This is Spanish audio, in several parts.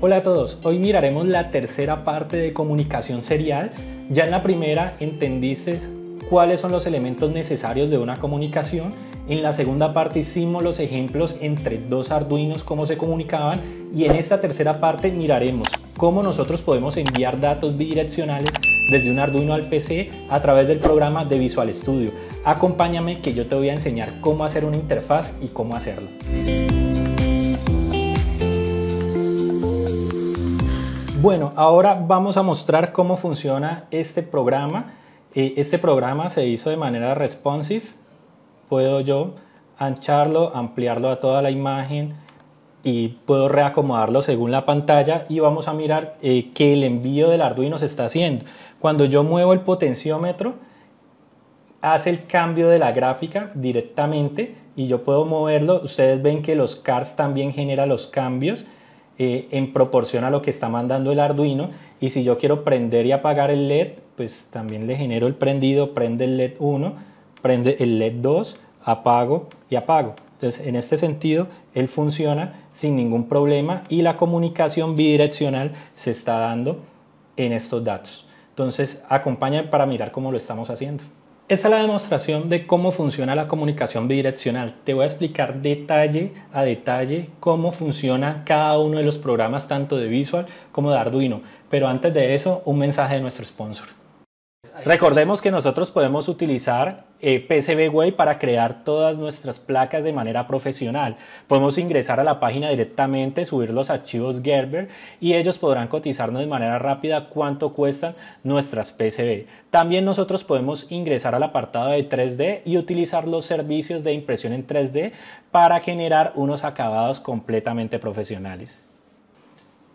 Hola a todos, hoy miraremos la tercera parte de comunicación serial. Ya en la primera entendiste cuáles son los elementos necesarios de una comunicación. En la segunda parte hicimos los ejemplos entre dos arduinos, cómo se comunicaban. Y en esta tercera parte miraremos cómo nosotros podemos enviar datos bidireccionales desde un Arduino al PC a través del programa de Visual Studio. Acompáñame que yo te voy a enseñar cómo hacer una interfaz y cómo hacerlo. Bueno, ahora vamos a mostrar cómo funciona este programa. Eh, este programa se hizo de manera responsive. Puedo yo ancharlo, ampliarlo a toda la imagen y puedo reacomodarlo según la pantalla y vamos a mirar eh, que el envío del Arduino se está haciendo. Cuando yo muevo el potenciómetro, hace el cambio de la gráfica directamente y yo puedo moverlo. Ustedes ven que los CARS también genera los cambios. Eh, en proporción a lo que está mandando el Arduino. Y si yo quiero prender y apagar el LED, pues también le genero el prendido, prende el LED 1, prende el LED 2, apago y apago. Entonces, en este sentido, él funciona sin ningún problema y la comunicación bidireccional se está dando en estos datos. Entonces, acompaña para mirar cómo lo estamos haciendo. Esta es la demostración de cómo funciona la comunicación bidireccional. Te voy a explicar detalle a detalle cómo funciona cada uno de los programas, tanto de Visual como de Arduino. Pero antes de eso, un mensaje de nuestro sponsor. Recordemos que nosotros podemos utilizar PCBWay eh, PCB Way para crear todas nuestras placas de manera profesional. Podemos ingresar a la página directamente, subir los archivos Gerber y ellos podrán cotizarnos de manera rápida cuánto cuestan nuestras PCB. También nosotros podemos ingresar al apartado de 3D y utilizar los servicios de impresión en 3D para generar unos acabados completamente profesionales.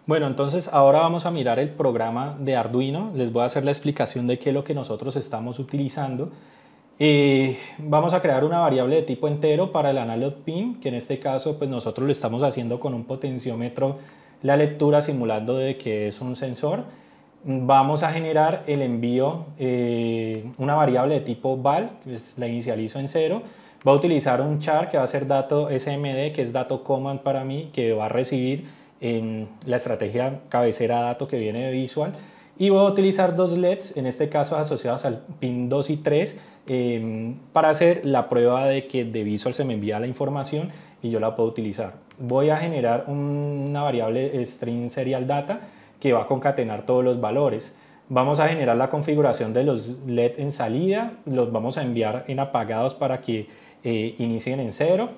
Bueno, entonces ahora vamos a mirar el programa de Arduino. Les voy a hacer la explicación de qué es lo que nosotros estamos utilizando. Eh, vamos a crear una variable de tipo entero para el analog pin, que en este caso pues nosotros lo estamos haciendo con un potenciómetro la lectura simulando de que es un sensor. Vamos a generar el envío, eh, una variable de tipo val, la inicializo en cero. Va a utilizar un char que va a ser dato SMD, que es dato command para mí, que va a recibir en la estrategia cabecera dato que viene de Visual. Y voy a utilizar dos LEDs, en este caso asociados al pin 2 y 3, em, para hacer la prueba de que de Visual se me envía la información y yo la puedo utilizar. Voy a generar una variable string serial data que va a concatenar todos los valores. Vamos a generar la configuración de los LED en salida, los vamos a enviar en apagados para que eh, inicien en cero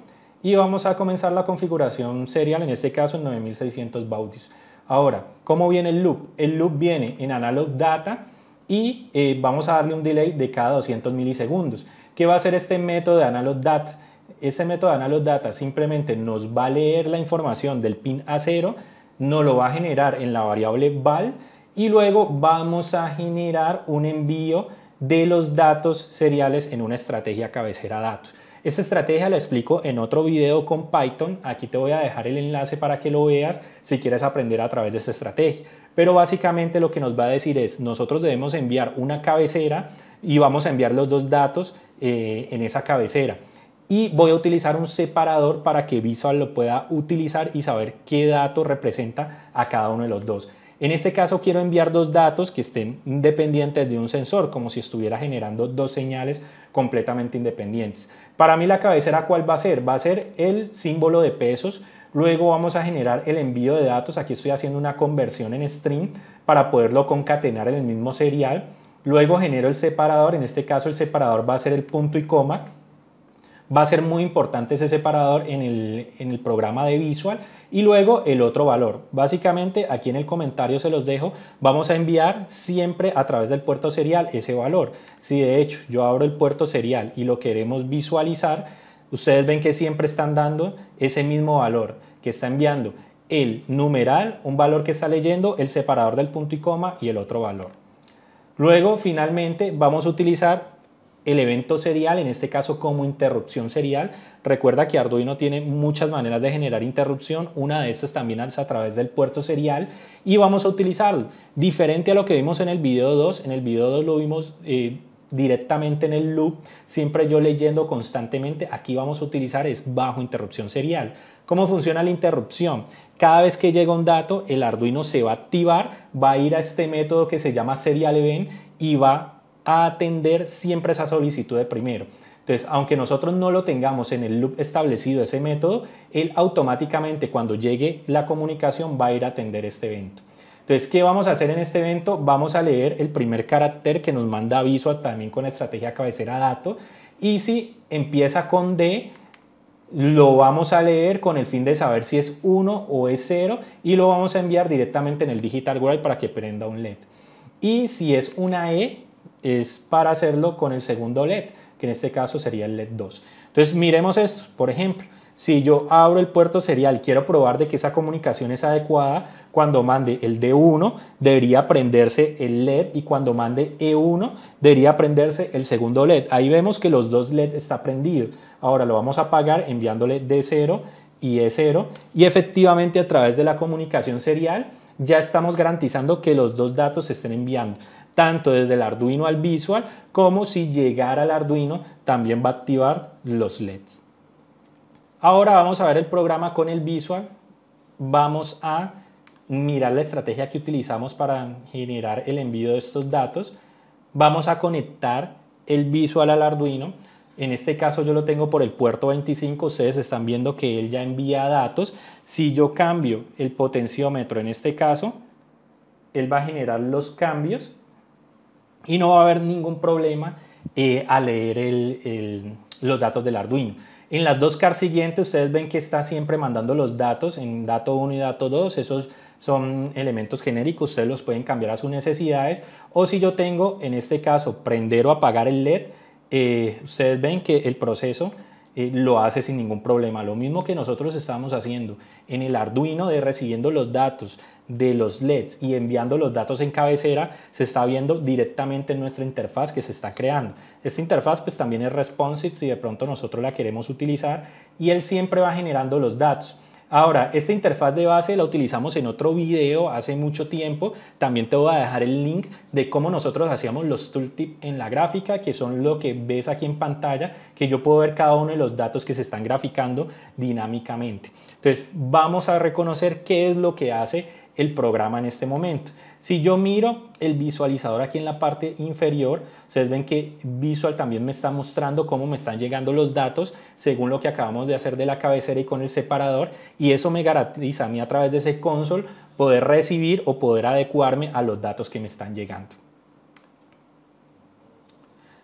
y vamos a comenzar la configuración serial, en este caso en 9600 baudios. Ahora, ¿cómo viene el loop? El loop viene en analog data y eh, vamos a darle un delay de cada 200 milisegundos. ¿Qué va a hacer este método de analog data? Este método de analog data simplemente nos va a leer la información del pin A0, nos lo va a generar en la variable val y luego vamos a generar un envío de los datos seriales en una estrategia cabecera datos. Esta estrategia la explico en otro video con Python. Aquí te voy a dejar el enlace para que lo veas si quieres aprender a través de esta estrategia. Pero básicamente lo que nos va a decir es, nosotros debemos enviar una cabecera y vamos a enviar los dos datos eh, en esa cabecera. Y voy a utilizar un separador para que Visual lo pueda utilizar y saber qué dato representa a cada uno de los dos. En este caso quiero enviar dos datos que estén independientes de un sensor, como si estuviera generando dos señales completamente independientes. Para mí la cabecera cuál va a ser? Va a ser el símbolo de pesos. Luego vamos a generar el envío de datos. Aquí estoy haciendo una conversión en stream para poderlo concatenar en el mismo serial. Luego genero el separador. En este caso el separador va a ser el punto y coma va a ser muy importante ese separador en el, programa de visual y luego el otro valor. Básicamente aquí en el comentario se los dejo, vamos a enviar siempre a través del puerto serial ese valor. Si de hecho yo abro el puerto serial y lo queremos visualizar, ustedes ven que siempre están dando ese mismo valor que está enviando el numeral, un valor que está leyendo, el separador del punto y coma y el otro valor. Luego, finalmente, vamos a utilizar el evento serial, en este caso como interrupción serial. Recuerda que Arduino tiene muchas maneras de generar interrupción, una de estas también es a través del puerto serial y vamos a utilizarlo. Diferente a lo que vimos en el video 2, en el video 2 lo vimos eh, directamente en el loop, siempre yo leyendo constantemente, aquí vamos a utilizar es bajo interrupción serial. ¿Cómo funciona la interrupción? Cada vez que llega un dato, el Arduino se va a activar, va a ir a este método que se llama serial event y va a atender siempre esa solicitud de primero. Entonces, aunque nosotros no lo tengamos en el loop establecido ese método, él automáticamente cuando llegue la comunicación va a ir a atender este evento. Entonces, ¿qué vamos a hacer en este evento? Vamos a leer el primer carácter que nos manda aviso también con estrategia cabecera dato. Y si empieza con D, lo vamos a leer con el fin de saber si es 1 o es 0 y lo vamos a enviar directamente en el Digital World para que prenda un LED. Y si es una E, es para hacerlo con el segundo LED, que en este caso sería el LED 2. Entonces miremos esto, por ejemplo, si yo abro el puerto serial, quiero probar de que esa comunicación es adecuada, cuando mande el D1 debería prenderse el LED y cuando mande E1 debería prenderse el segundo LED. Ahí vemos que los dos LED está prendido. Ahora lo vamos a apagar enviándole D0 y E0 y efectivamente a través de la comunicación serial ya estamos garantizando que los dos datos se estén enviando tanto desde el Arduino al visual como si llegara al Arduino también va a activar los LEDs. Ahora vamos a ver el programa con el visual. Vamos a mirar la estrategia que utilizamos para generar el envío de estos datos. Vamos a conectar el visual al Arduino. En este caso yo lo tengo por el puerto 25, ustedes están viendo que él ya envía datos. Si yo cambio el potenciómetro en este caso, él va a generar los cambios y no va a haber ningún problema eh, a leer los datos del Arduino. En las dos CAR siguientes ustedes ven que está siempre mandando los datos en dato 1 y dato 2, esos son elementos genéricos, ustedes los pueden cambiar a sus necesidades o si yo tengo en este caso prender o apagar el LED, eh, ustedes ven que el proceso eh, lo hace sin ningún problema. Lo mismo que nosotros estamos haciendo en el Arduino de recibiendo los datos, de los LEDs y enviando los datos en cabecera se está viendo directamente en nuestra interfaz que se está creando. Esta interfaz pues también es responsive si de pronto nosotros la queremos utilizar y él siempre va generando los datos. Ahora, esta interfaz de base la utilizamos en otro video hace mucho tiempo. También te voy a dejar el link de cómo nosotros hacíamos los tooltip en la gráfica, que son lo que ves aquí en pantalla, que yo puedo ver cada uno de los datos que se están graficando dinámicamente. Entonces, vamos a reconocer qué es lo que hace el programa en este momento. Si yo miro el visualizador aquí en la parte inferior, ustedes ven que Visual también me está mostrando cómo me están llegando los datos según lo que acabamos de hacer de la cabecera y con el separador y eso me garantiza a mí a través de ese console poder recibir o poder adecuarme a los datos que me están llegando.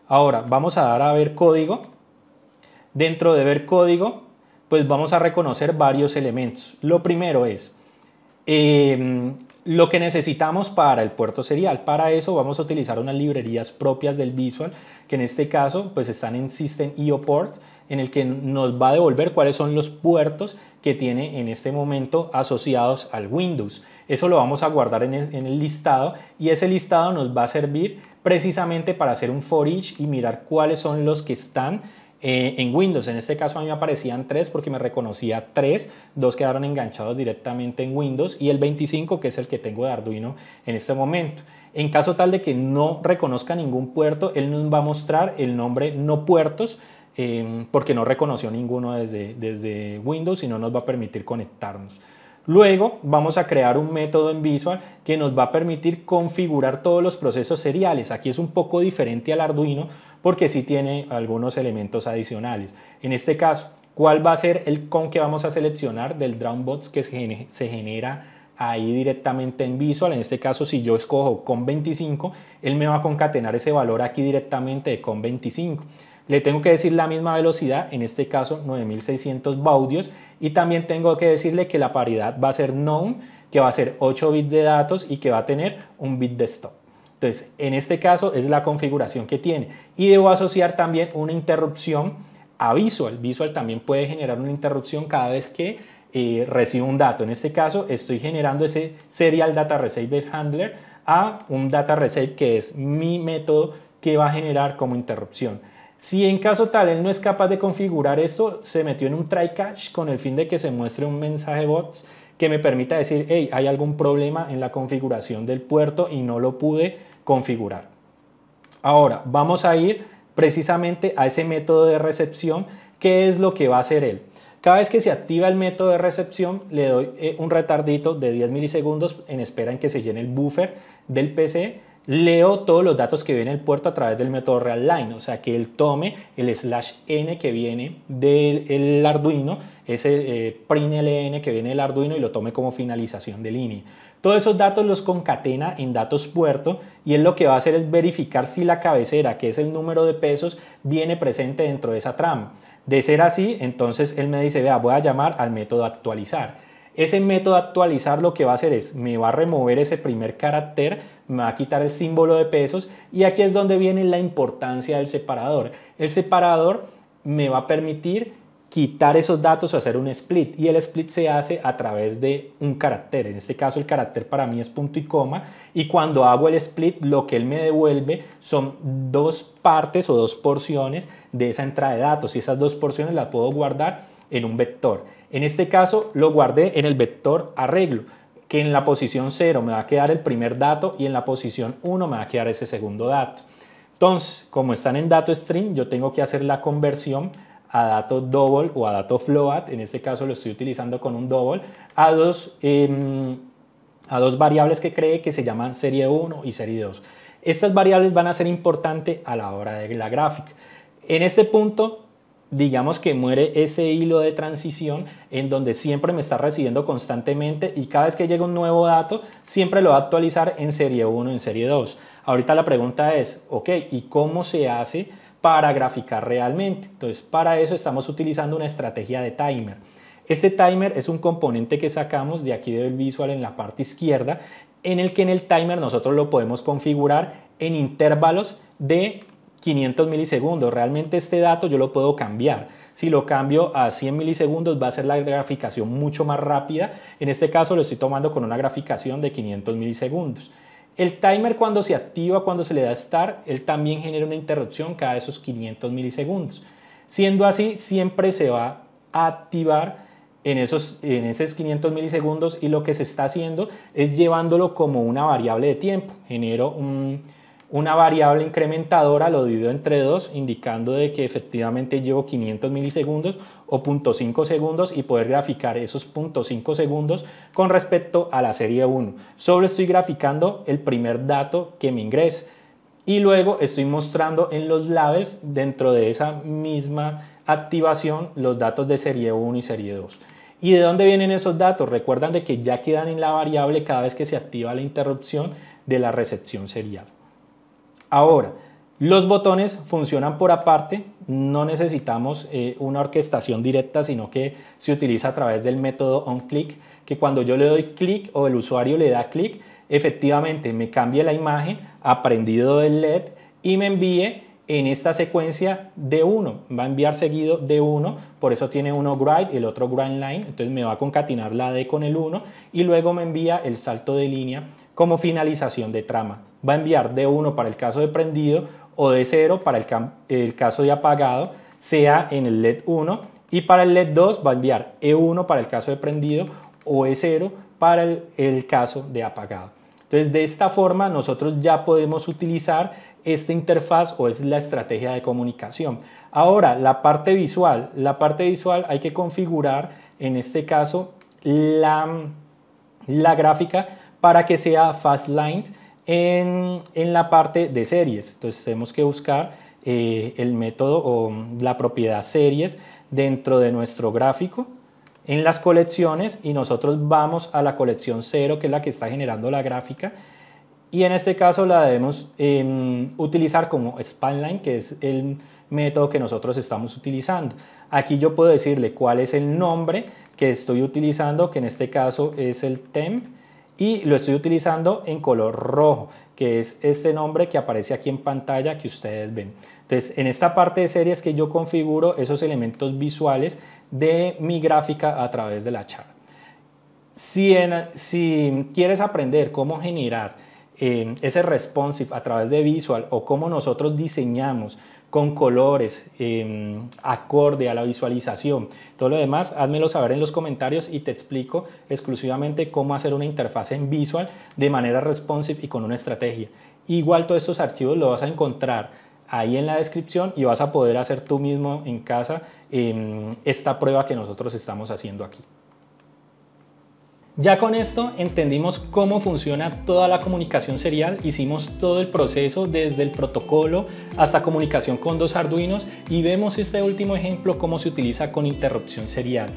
Ahora vamos a dar a ver código. Dentro de ver código, pues vamos a reconocer varios elementos. Lo primero es, Em, lo que necesitamos para el puerto serial. Para eso vamos a utilizar unas librerías propias del Visual, que en este caso pues están en System e en el que nos va a devolver cuáles son los puertos que tiene en este momento asociados al Windows. Eso lo vamos a guardar en el listado y ese listado nos va a servir precisamente para hacer un for each y mirar cuáles son los que están eh, en Windows, en este caso a mí me aparecían tres porque me reconocía tres, dos quedaron enganchados directamente en Windows y el 25 que es el que tengo de Arduino en este momento. En caso tal de que no reconozca ningún puerto, él nos va a mostrar el nombre no puertos eh, porque no reconoció ninguno desde, desde Windows y no nos va a permitir conectarnos. Luego vamos a crear un método en Visual que nos va a permitir configurar todos los procesos seriales. Aquí es un poco diferente al Arduino porque sí tiene algunos elementos adicionales. En este caso, ¿cuál va a ser el con que vamos a seleccionar del Drownbots que se genera ahí directamente en Visual? En este caso, si yo escojo con 25, él me va a concatenar ese valor aquí directamente de con 25. Le tengo que decir la misma velocidad, en este caso 9600 baudios, y también tengo que decirle que la paridad va a ser known, que va a ser 8 bits de datos y que va a tener un bit de stop. Entonces, en este caso es la configuración que tiene. Y debo asociar también una interrupción a visual. Visual también puede generar una interrupción cada vez que eh, recibo un dato. En este caso, estoy generando ese serial data receiver handler a un data reset que es mi método que va a generar como interrupción. Si en caso tal él no es capaz de configurar esto, se metió en un try catch con el fin de que se muestre un mensaje bots que me permita decir, hey, hay algún problema en la configuración del puerto y no lo pude configurar. Ahora, vamos a ir precisamente a ese método de recepción, que es lo que va a hacer él. Cada vez que se activa el método de recepción, le doy eh, un retardito de 10 milisegundos en espera en que se llene el buffer del PC leo todos los datos que viene el puerto a través del método real line o sea que él tome el slash n que viene del Arduino, ese eh, println que viene del Arduino y lo tome como finalización de línea. Todos esos datos los concatena en datos puerto y él lo que va a hacer es verificar si la cabecera, que es el número de pesos, viene presente dentro de esa trama. De ser así, entonces él me dice, vea, voy a llamar al método actualizar ese método actualizar lo que va a hacer es, me va a remover ese primer carácter, me va a quitar el símbolo de pesos y aquí es donde viene la importancia del separador. El separador me va a permitir quitar esos datos o hacer un split. Y el split se hace a través de un carácter. En este caso el carácter para mí es punto y coma. Y cuando hago el split, lo que él me devuelve son dos partes o dos porciones de esa entrada de datos. Y esas dos porciones las puedo guardar en un vector. En este caso lo guardé en el vector arreglo, que en la posición 0 me va a quedar el primer dato y en la posición 1 me va a quedar ese segundo dato. Entonces, como están en dato string, yo tengo que hacer la conversión a dato double o a dato float, en este caso lo estoy utilizando con un double, a dos, em, a dos variables que cree que se llaman serie 1 y serie 2. Estas variables van a ser importantes a la hora de la gráfica. En este punto digamos que muere ese hilo de transición en donde siempre me está recibiendo constantemente y cada vez que llega un nuevo dato, siempre lo va a actualizar en serie 1, en serie 2. Ahorita la pregunta es, ok, ¿y cómo se hace para graficar realmente? Entonces, para eso estamos utilizando una estrategia de timer. Este timer es un componente que sacamos de aquí del visual en la parte izquierda, en el que en el timer nosotros lo podemos configurar en intervalos de 500 milisegundos. Realmente este dato yo lo puedo cambiar. Si lo cambio a 100 milisegundos va a ser la graficación mucho más rápida. En este caso lo estoy tomando con una graficación de 500 milisegundos. El timer cuando se activa, cuando se le da start, él también genera una interrupción cada esos 500 milisegundos. Siendo así, siempre se va a activar en esos, en esos 500 milisegundos y lo que se está haciendo es llevándolo como una variable de tiempo. Genero un una variable incrementadora, lo divido entre dos indicando de que efectivamente llevo 500 milisegundos o 0.5 segundos y poder graficar esos 0.5 segundos con respecto a la serie 1. Solo estoy graficando el primer dato que me ingrese y luego estoy mostrando en los labels dentro de esa misma activación los datos de serie 1 y serie 2. ¿Y de dónde vienen esos datos? Recuerdan de que ya quedan en la variable cada vez que se activa la interrupción de la recepción serial. Ahora, los botones funcionan por aparte, no necesitamos eh, una orquestación directa, sino que se utiliza a través del método onClick, que cuando yo le doy clic o el usuario le da clic, efectivamente me cambie la imagen aprendido del LED y me envíe en esta secuencia de uno. Va a enviar seguido de uno, por eso tiene uno grind, el otro grind line, entonces me va a concatenar la D con el 1 y luego me envía el salto de línea como finalización de trama. Va a enviar d 1 para el caso de prendido o d 0 para el, caso de apagado, sea en el LED 1 y para el LED 2 va a enviar E1 para el caso de prendido o E0 para el, caso de apagado. Entonces, de esta forma nosotros ya podemos utilizar esta interfaz o es la estrategia de comunicación. Ahora, la parte visual. La parte visual hay que configurar, en este caso, la, la gráfica para que sea fastline en, en la parte de series. Entonces tenemos que buscar eh, el método o la propiedad series dentro de nuestro gráfico en las colecciones y nosotros vamos a la colección 0 que es la que está generando la gráfica y en este caso la debemos em, utilizar como spanline que es el método que nosotros estamos utilizando aquí yo puedo decirle cuál es el nombre que estoy utilizando que en este caso es el temp y lo estoy utilizando en color rojo, que es este nombre que aparece aquí en pantalla que ustedes ven. Entonces, en esta parte de series que yo configuro esos elementos visuales de mi gráfica a través de la charla. si quieres aprender cómo generar eh, ese responsive a través de visual o cómo nosotros diseñamos con colores, eh, acorde a la visualización. Todo lo demás, házmelo saber en los comentarios y te explico exclusivamente cómo hacer una interfaz en visual de manera responsive y con una estrategia. Igual todos estos archivos los vas a encontrar ahí en la descripción y vas a poder hacer tú mismo en casa eh, esta prueba que nosotros estamos haciendo aquí. Ya con esto entendimos cómo funciona toda la comunicación serial, hicimos todo el proceso desde el protocolo hasta comunicación con dos arduinos y vemos este último ejemplo cómo se utiliza con interrupción serial.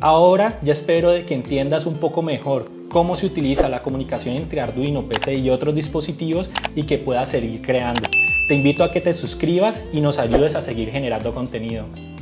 Ahora ya espero de que entiendas un poco mejor cómo se utiliza la comunicación entre Arduino, PC y otros dispositivos y que puedas seguir creando. Te invito a que te suscribas y nos ayudes a seguir generando contenido.